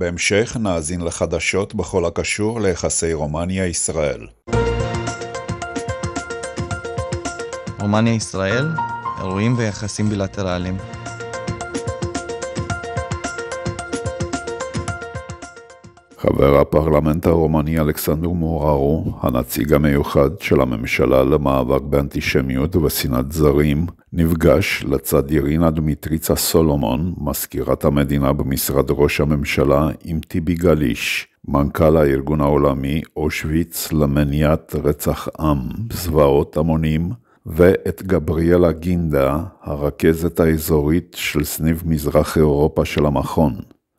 בהמשך נאזין לחדשות בכל הקשור ליחסי רומניה-ישראל. רומניה-ישראל, אירועים ויחסים בילטרליים. חבר הפרלמנט הרומני אלכסנדר מוררו, הנציג המיוחד של הממשלה למאבק באנטישמיות ובשנאת זרים, נפגש לצד ירינה דמיטריצה סולומון, מזכירת המדינה במשרד ראש הממשלה, עם טיבי גליש, מנכ"ל הארגון העולמי אושוויץ למניעת רצח עם, זוועות המונים, ואת גבריאלה גינדה, הרכזת האזורית של סניב מזרח אירופה של המכון.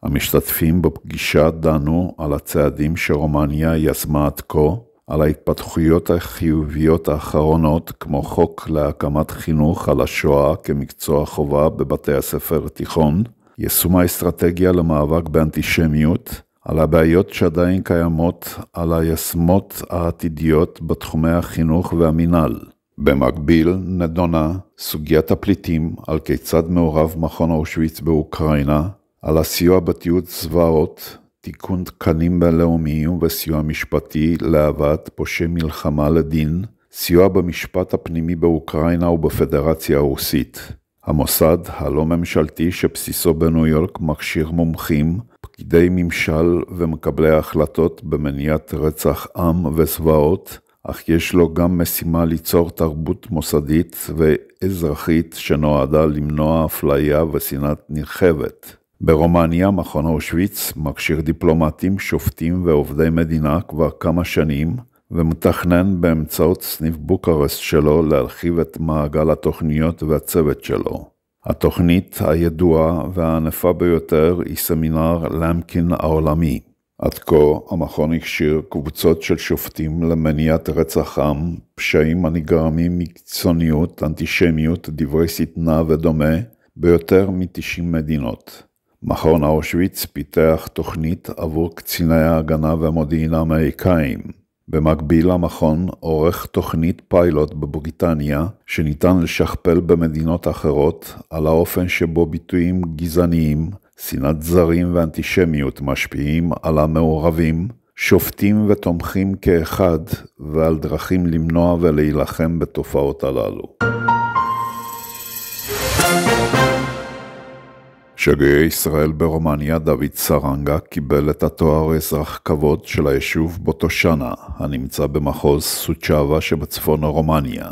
המשתתפים בפגישה דנו על הצעדים שרומניה יזמה עד כה, על ההתפתחויות החיוביות האחרונות, כמו חוק להקמת חינוך על השואה כמקצוע חובה בבתי הספר התיכון, יישום האסטרטגיה למאבק באנטישמיות, על הבעיות שעדיין קיימות, על הישמות העתידיות בתחומי החינוך והמינהל. במקביל נדונה סוגיית הפליטים על כיצד מעורב מכון אושוויץ באוקראינה על הסיוע בתיעוד צבאות, תיקון תקנים בינלאומיים וסיוע משפטי להבאת פושעי מלחמה לדין, סיוע במשפט הפנימי באוקראינה ובפדרציה הרוסית. המוסד הלא ממשלתי שבסיסו בניו יורק מכשיר מומחים, פקידי ממשל ומקבלי ההחלטות במניעת רצח עם וזוועות, אך יש לו גם משימה ליצור תרבות מוסדית ואזרחית שנועדה למנוע אפליה ושנאת נרחבת. ברומניה, מכון אושוויץ, מכשיר דיפלומטים, שופטים ועובדי מדינה כבר כמה שנים, ומתכנן באמצעות סניף בוקרסט שלו להרחיב את מעגל התוכניות והצוות שלו. התוכנית הידועה והענפה ביותר היא סמינר למקין העולמי. עד כה המכון הכשיר קבוצות של שופטים למניעת רצח עם, פשעים הנגרמים מקיצוניות, אנטישמיות, דברי שטנה ודומה, ביותר מ-90 מדינות. מכון אושוויץ פיתח תוכנית עבור קציני ההגנה והמודיעין האמריקאים. במקביל המכון עורך תוכנית פיילוט בבריטניה, שניתן לשכפל במדינות אחרות, על האופן שבו ביטויים גזעניים, שנאת זרים ואנטישמיות משפיעים על המעורבים, שופטים ותומכים כאחד, ועל דרכים למנוע ולהילחם בתופעות הללו. שגריר ישראל ברומניה דוד סרנגה קיבל את התואר אזרח כבוד של היישוב בוטושנה, הנמצא במחוז סוצ'אווה שבצפון רומניה.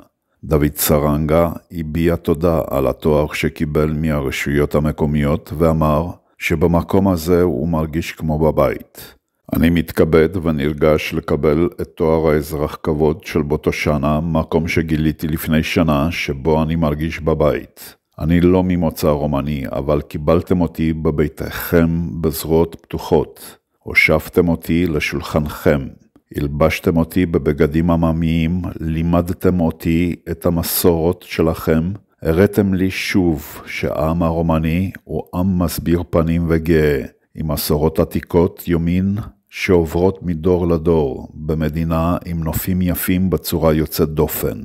דוד סרנגה הביע תודה על התואר שקיבל מהרשויות המקומיות ואמר שבמקום הזה הוא מרגיש כמו בבית. אני מתכבד ונרגש לקבל את תואר האזרח כבוד של בוטושנה, מקום שגיליתי לפני שנה שבו אני מרגיש בבית. אני לא ממוצא רומני, אבל קיבלתם אותי בביתכם בזרועות פתוחות. הושבתם אותי לשולחנכם. הלבשתם אותי בבגדים עממיים, לימדתם אותי את המסורות שלכם, הראתם לי שוב שהעם הרומני הוא עם מסביר פנים וגאה, עם מסורות עתיקות יומין שעוברות מדור לדור, במדינה עם נופים יפים בצורה יוצאת דופן.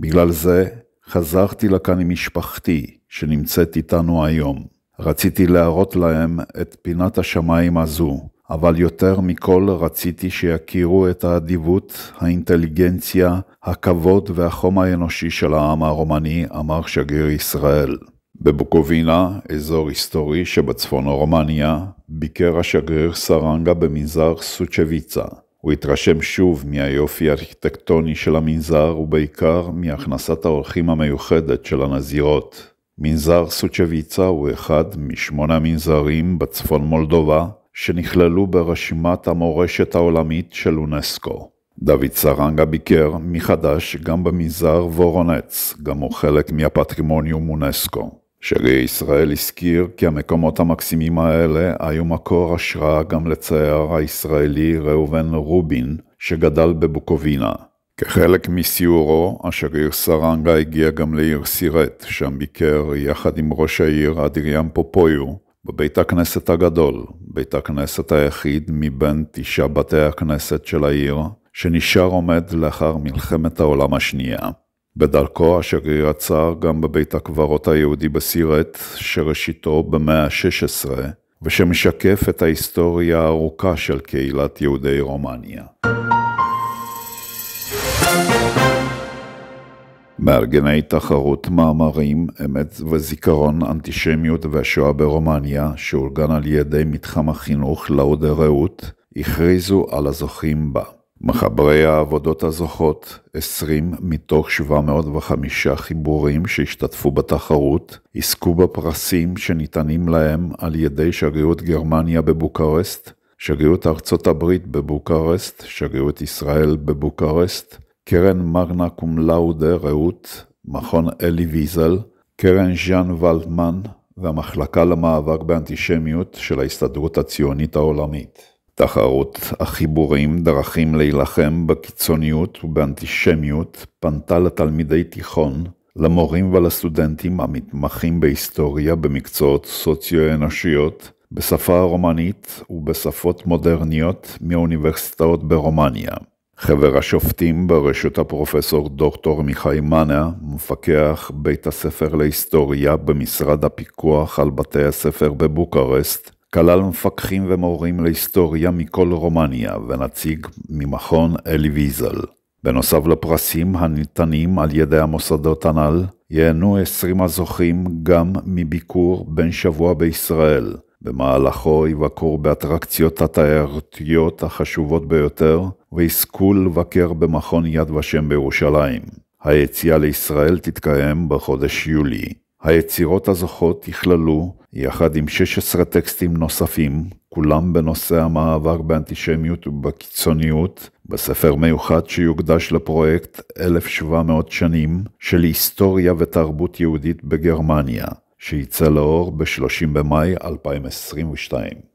בגלל זה חזרתי לכאן עם משפחתי, שנמצאת איתנו היום. רציתי להראות להם את פינת השמיים הזו, אבל יותר מכל רציתי שיכירו את האדיבות, האינטליגנציה, הכבוד והחום האנושי של העם הרומני, אמר שגריר ישראל. בבוקובינה, אזור היסטורי שבצפון רומניה, ביקר השגריר סרנגה במנזר סוצ'ביצה. הוא התרשם שוב מהיופי הארכיטקטוני של המנזר ובעיקר מהכנסת האורחים המיוחדת של הנזירות. מנזר סוצ'ביצה הוא אחד משמונה מנזרים בצפון מולדובה שנכללו ברשימת המורשת העולמית של אונסקו. דוד סרנגה ביקר מחדש גם במנזר וורונץ, גם הוא חלק מהפטרימוניום אונסקו. שגריר ישראל הזכיר כי המקומות המקסימים האלה היו מקור השראה גם לצייר הישראלי ראובן רובין, שגדל בבוקובינה. כחלק מסיורו, השגריר סרנגה הגיע גם לעיר סירט, שם ביקר יחד עם ראש העיר אדיריאם פופויו, בבית הכנסת הגדול, בית הכנסת היחיד מבין תשעה בתי הכנסת של העיר, שנשאר עומד לאחר מלחמת העולם השנייה. בדרכו השגריר עצר גם בבית הקברות היהודי בסירט, שראשיתו במאה ה-16, ושמשקף את ההיסטוריה הארוכה של קהילת יהודי רומניה. מארגני תחרות מאמרים, אמת וזיכרון, אנטישמיות והשואה ברומניה, שאורגן על ידי מתחם החינוך לאודי רעות, הכריזו על הזוכים בה. מחברי העבודות הזוכות, 20 מתוך 705 חיבורים שהשתתפו בתחרות, עסקו בפרסים שניתנים להם על ידי שגרירות גרמניה בבוקרשט, שגרירות ארצות הברית בבוקרשט, שגרירות ישראל בבוקרשט, קרן מרנה קום לאודה רעות, מכון אלי ויזל, קרן ז'אן ולדמן והמחלקה למאבק באנטישמיות של ההסתדרות הציונית העולמית. תחרות החיבורים דרכים להילחם בקיצוניות ובאנטישמיות פנתה לתלמידי תיכון, למורים ולסטודנטים המתמחים בהיסטוריה במקצועות סוציו-אנושיות, בשפה הרומנית ובשפות מודרניות מאוניברסיטאות ברומניה. חבר השופטים בראשות הפרופסור דוקטור מיכאי מנה, מפקח בית הספר להיסטוריה במשרד הפיקוח על בתי הספר בבוקרשט, כלל מפקחים ומורים להיסטוריה מכל רומניה ונציג ממכון אלי ויזל. בנוסף לפרסים הניתנים על ידי המוסדות הנ"ל, ייהנו 20 הזוכים גם מביקור בן שבוע בישראל. במהלכו יבקרו באטרקציות התיירותיות החשובות ביותר, ויזכו לבקר במכון יד ושם בירושלים. היציאה לישראל תתקיים בחודש יולי. היצירות הזוכות יכללו, יחד עם 16 טקסטים נוספים, כולם בנושא המעבר באנטישמיות ובקיצוניות, בספר מיוחד שיוקדש לפרויקט 1700 שנים של היסטוריה ותרבות יהודית בגרמניה, שיצא לאור ב-30 במאי 2022.